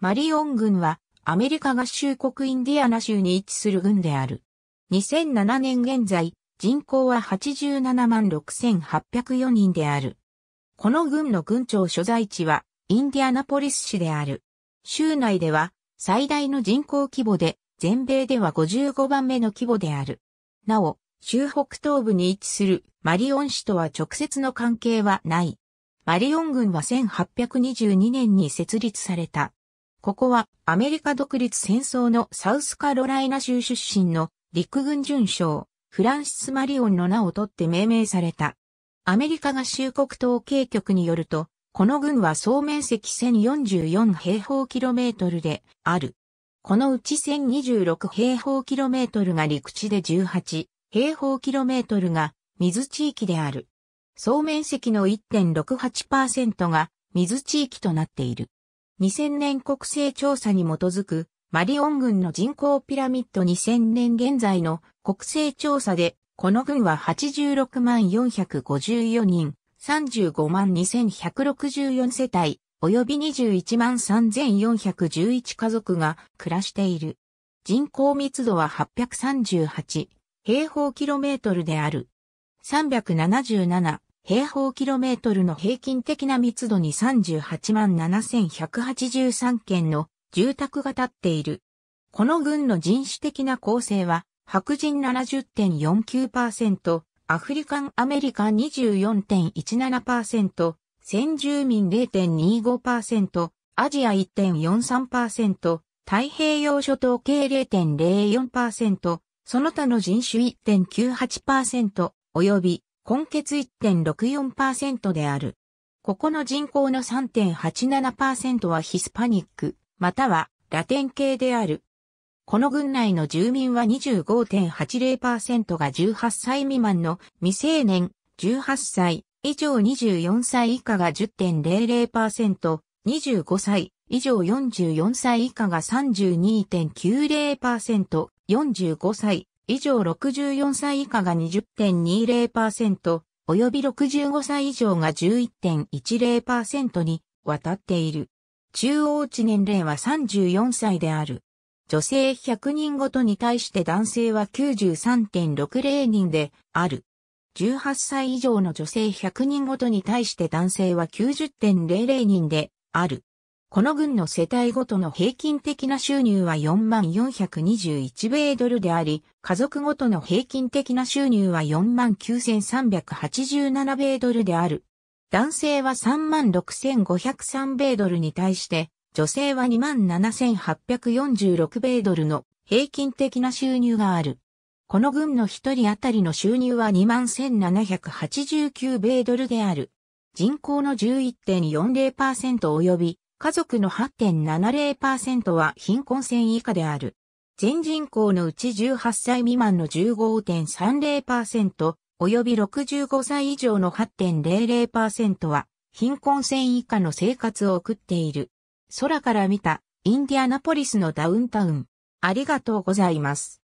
マリオン軍はアメリカ合衆国インディアナ州に位置する軍である。2007年現在、人口は87万6804人である。この軍の軍庁所在地はインディアナポリス市である。州内では最大の人口規模で、全米では55番目の規模である。なお、州北東部に位置するマリオン市とは直接の関係はない。マリオン軍は1822年に設立された。ここはアメリカ独立戦争のサウスカロライナ州出身の陸軍巡将、フランシス・マリオンの名を取って命名された。アメリカ合衆国統計局によると、この軍は総面積1044平方キロメートルである。このうち1026平方キロメートルが陸地で18平方キロメートルが水地域である。総面積の1.68%が水地域となっている。2000年国勢調査に基づく、マリオン軍の人口ピラミッド2000年現在の国勢調査で、この軍は86万454人、35万2164世帯、及び21万3411家族が暮らしている。人口密度は838平方キロメートルである。377平方キロメートルの平均的な密度に38万7183件の住宅が建っている。この郡の人種的な構成は、白人70.49%、アフリカンアメリカン24.17%、先住民0.25%、アジア1.43%、太平洋諸島系0.04%、その他の人種1.98%、及び根血1.64%である。ここの人口の3.87%はヒスパニック、またはラテン系である。この郡内の住民は25.80%が18歳未満の未成年、18歳以上24歳以下が10.00%、25歳以上44歳以下が32.90%、45歳以上64歳以下が20.20%、及び65歳以上が11.10%に渡っている。中央値年齢は34歳である。女性100人ごとに対して男性は93.60人である。18歳以上の女性100人ごとに対して男性は90.00人である。この軍の世帯ごとの平均的な収入は4421米ドルであり、家族ごとの平均的な収入は49387米ドルである。男性は36503米ドルに対して、女性は27846米ドルの平均的な収入がある。この軍の一人当たりの収入は21789米ドルである。人口の11.40%及び家族の8.70%は貧困線以下である。全人口のうち18歳未満の15.30%、及び65歳以上の8.00%は、貧困線以下の生活を送っている。空から見た、インディアナポリスのダウンタウン。ありがとうございます。